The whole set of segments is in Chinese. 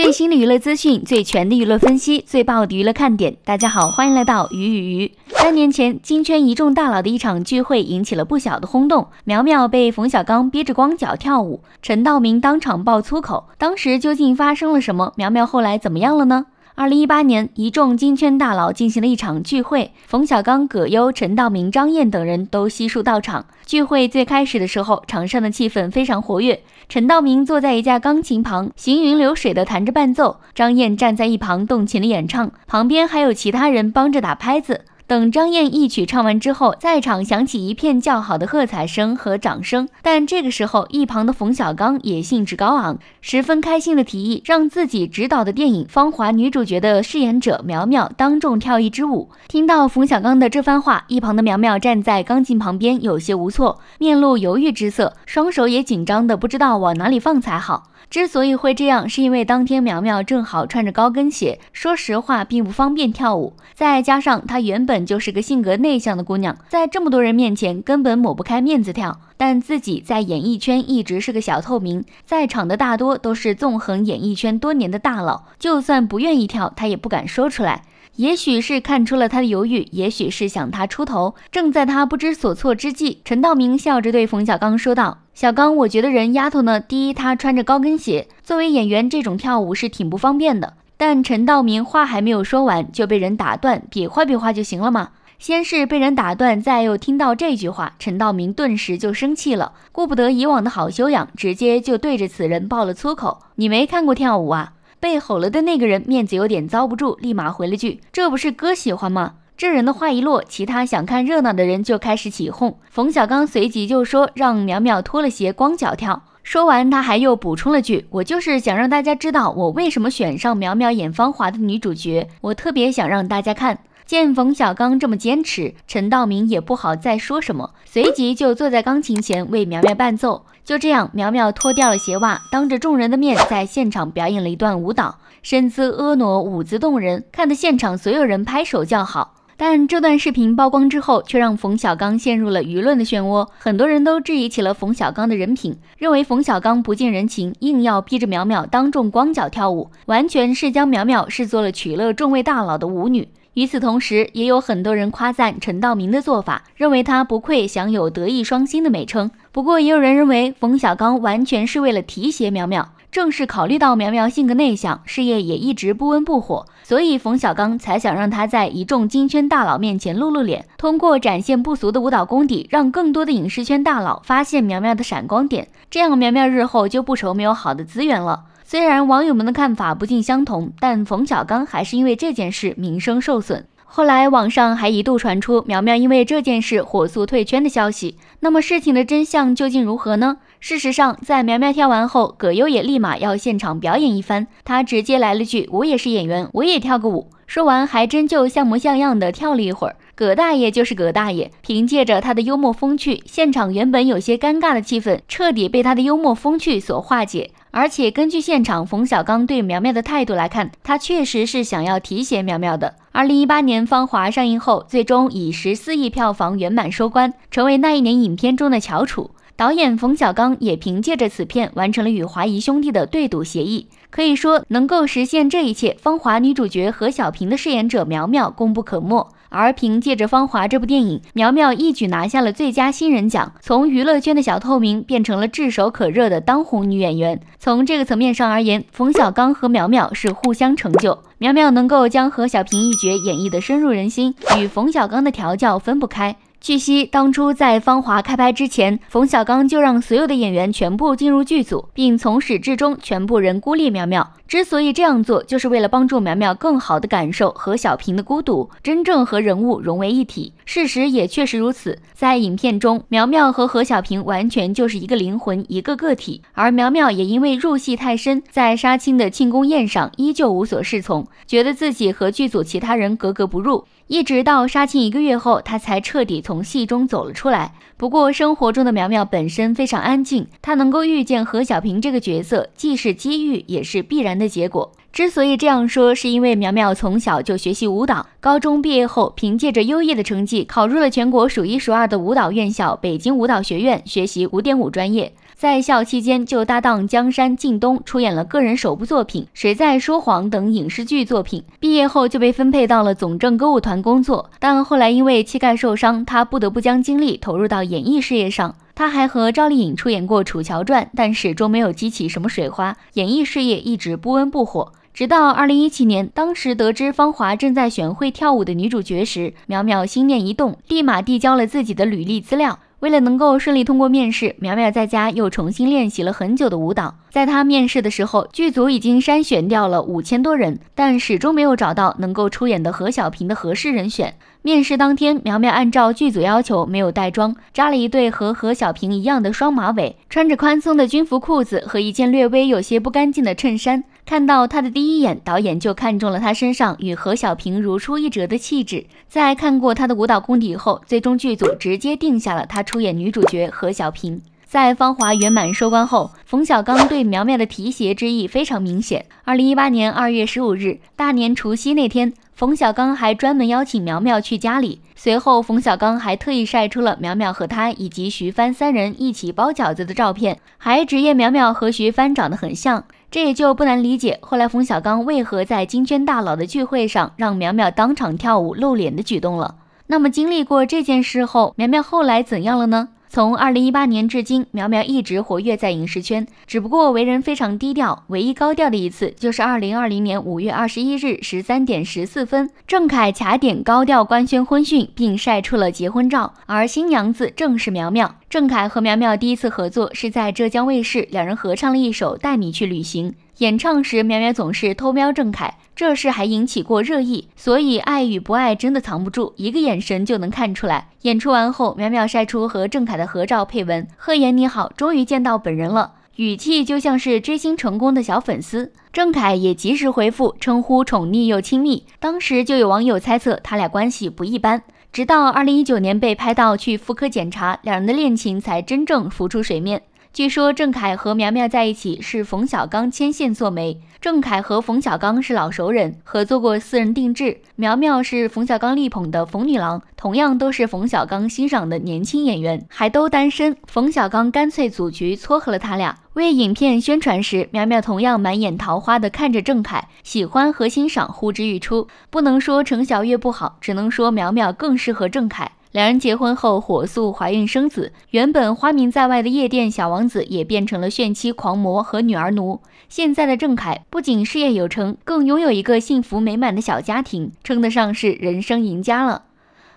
最新的娱乐资讯，最全的娱乐分析，最爆的娱乐看点。大家好，欢迎来到鱼与鱼。三年前，金圈一众大佬的一场聚会引起了不小的轰动。苗苗被冯小刚憋着光脚跳舞，陈道明当场爆粗口。当时究竟发生了什么？苗苗后来怎么样了呢？二零一八年，一众金圈大佬进行了一场聚会，冯小刚、葛优、陈道明、张燕等人都悉数到场。聚会最开始的时候，场上的气氛非常活跃。陈道明坐在一架钢琴旁，行云流水地弹着伴奏；张燕站在一旁动情地演唱，旁边还有其他人帮着打拍子。等张燕一曲唱完之后，在场响起一片叫好的喝彩声和掌声。但这个时候，一旁的冯小刚也兴致高昂，十分开心的提议让自己执导的电影《芳华》女主角的饰演者苗苗当众跳一支舞。听到冯小刚的这番话，一旁的苗苗站在钢琴旁边，有些无措，面露犹豫之色，双手也紧张的不知道往哪里放才好。之所以会这样，是因为当天苗苗正好穿着高跟鞋，说实话并不方便跳舞，再加上她原本。本就是个性格内向的姑娘，在这么多人面前根本抹不开面子跳。但自己在演艺圈一直是个小透明，在场的大多都是纵横演艺圈多年的大佬，就算不愿意跳，他也不敢说出来。也许是看出了他的犹豫，也许是想他出头。正在他不知所措之际，陈道明笑着对冯小刚说道：“小刚，我觉得人丫头呢，第一她穿着高跟鞋，作为演员这种跳舞是挺不方便的。”但陈道明话还没有说完，就被人打断。比划比划就行了吗？先是被人打断，再又听到这句话，陈道明顿时就生气了，顾不得以往的好修养，直接就对着此人爆了粗口：“你没看过跳舞啊？”被吼了的那个人面子有点遭不住，立马回了句：“这不是哥喜欢吗？”这人的话一落，其他想看热闹的人就开始起哄。冯小刚随即就说：“让苗苗脱了鞋，光脚跳。”说完，他还又补充了句：“我就是想让大家知道我为什么选上苗苗演芳华的女主角。我特别想让大家看见。”冯小刚这么坚持，陈道明也不好再说什么，随即就坐在钢琴前为苗苗伴奏。就这样，苗苗脱掉了鞋袜，当着众人的面，在现场表演了一段舞蹈，身姿婀娜，舞姿动人，看得现场所有人拍手叫好。但这段视频曝光之后，却让冯小刚陷入了舆论的漩涡，很多人都质疑起了冯小刚的人品，认为冯小刚不近人情，硬要逼着苗苗当众光脚跳舞，完全是将苗苗视作了取乐众位大佬的舞女。与此同时，也有很多人夸赞陈道明的做法，认为他不愧享有德艺双馨的美称。不过，也有人认为冯小刚完全是为了提携苗苗。正是考虑到苗苗性格内向，事业也一直不温不火，所以冯小刚才想让他在一众金圈大佬面前露露脸，通过展现不俗的舞蹈功底，让更多的影视圈大佬发现苗苗的闪光点，这样苗苗日后就不愁没有好的资源了。虽然网友们的看法不尽相同，但冯小刚还是因为这件事名声受损。后来，网上还一度传出苗苗因为这件事火速退圈的消息。那么，事情的真相究竟如何呢？事实上，在苗苗跳完后，葛优也立马要现场表演一番。他直接来了句：“我也是演员，我也跳个舞。”说完，还真就像模像样的跳了一会儿。葛大爷就是葛大爷，凭借着他的幽默风趣，现场原本有些尴尬的气氛，彻底被他的幽默风趣所化解。而且根据现场冯小刚对苗苗的态度来看，他确实是想要提携苗苗的。二零一八年《芳华》上映后，最终以十四亿票房圆满收官，成为那一年影片中的翘楚。导演冯小刚也凭借着此片完成了与华谊兄弟的对赌协议，可以说能够实现这一切，《芳华》女主角何小萍的饰演者苗苗功不可没。而凭借着《芳华》这部电影，苗苗一举拿下了最佳新人奖，从娱乐圈的小透明变成了炙手可热的当红女演员。从这个层面上而言，冯小刚和苗苗是互相成就，苗苗能够将何小平一角演绎的深入人心，与冯小刚的调教分不开。据悉，当初在《芳华》开拍之前，冯小刚就让所有的演员全部进入剧组，并从始至终全部人孤立苗苗。之所以这样做，就是为了帮助苗苗更好的感受何小平的孤独，真正和人物融为一体。事实也确实如此，在影片中，苗苗和何小平完全就是一个灵魂，一个个体。而苗苗也因为入戏太深，在杀青的庆功宴上依旧无所适从，觉得自己和剧组其他人格格不入。一直到杀青一个月后，他才彻底从戏中走了出来。不过，生活中的苗苗本身非常安静，她能够遇见何小平这个角色，既是机遇，也是必然的结果。之所以这样说，是因为苗苗从小就学习舞蹈，高中毕业后，凭借着优异的成绩，考入了全国数一数二的舞蹈院校——北京舞蹈学院，学习古典舞专业。在校期间就搭档江山、靳东出演了个人首部作品《谁在说谎》等影视剧作品。毕业后就被分配到了总政歌舞团工作，但后来因为膝盖受伤，他不得不将精力投入到演艺事业上。他还和赵丽颖出演过《楚乔传》，但始终没有激起什么水花，演艺事业一直不温不火。直到二零一七年，当时得知《芳华》正在选会跳舞的女主角时，苗苗心念一动，立马递交了自己的履历资料。为了能够顺利通过面试，苗苗在家又重新练习了很久的舞蹈。在她面试的时候，剧组已经筛选掉了五千多人，但始终没有找到能够出演的何小平的合适人选。面试当天，苗苗按照剧组要求，没有带妆，扎了一对和何小平一样的双马尾，穿着宽松的军服裤子和一件略微有些不干净的衬衫。看到他的第一眼，导演就看中了他身上与何小平如出一辙的气质。在看过他的舞蹈功底后，最终剧组直接定下了他出演女主角何小平。在《芳华》圆满收官后，冯小刚对苗苗的提携之意非常明显。二零一八年二月十五日大年除夕那天，冯小刚还专门邀请苗苗去家里。随后，冯小刚还特意晒出了苗苗和他以及徐帆三人一起包饺子的照片，还直言苗苗和徐帆长得很像。这也就不难理解，后来冯小刚为何在金圈大佬的聚会上让苗苗当场跳舞露脸的举动了。那么经历过这件事后，苗苗后来怎样了呢？从二零一八年至今，苗苗一直活跃在影视圈，只不过为人非常低调。唯一高调的一次，就是二零二零年五月二十一日十三点十四分，郑恺卡点高调官宣婚讯，并晒出了结婚照，而新娘子正是苗苗。郑恺和苗苗第一次合作是在浙江卫视，两人合唱了一首《带你去旅行》。演唱时，苗苗总是偷瞄郑恺，这事还引起过热议。所以，爱与不爱真的藏不住，一个眼神就能看出来。演出完后，苗苗晒出和郑恺的合照，配文：“贺言你好，终于见到本人了。”语气就像是追星成功的小粉丝。郑恺也及时回复，称呼宠溺又亲密。当时就有网友猜测他俩关系不一般。直到二零一九年被拍到去妇科检查，两人的恋情才真正浮出水面。据说郑恺和苗苗在一起是冯小刚牵线做媒。郑恺和冯小刚是老熟人，合作过私人定制。苗苗是冯小刚力捧的冯女郎，同样都是冯小刚欣赏的年轻演员，还都单身。冯小刚干脆组局撮合了他俩。为影片宣传时，苗苗同样满眼桃花的看着郑恺，喜欢和欣赏呼之欲出。不能说程晓玥不好，只能说苗苗更适合郑恺。两人结婚后，火速怀孕生子。原本花名在外的夜店小王子，也变成了炫妻狂魔和女儿奴。现在的郑恺不仅事业有成，更拥有一个幸福美满的小家庭，称得上是人生赢家了。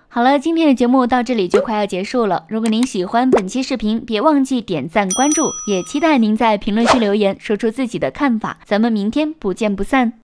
好了，今天的节目到这里就快要结束了。如果您喜欢本期视频，别忘记点赞关注，也期待您在评论区留言，说出自己的看法。咱们明天不见不散。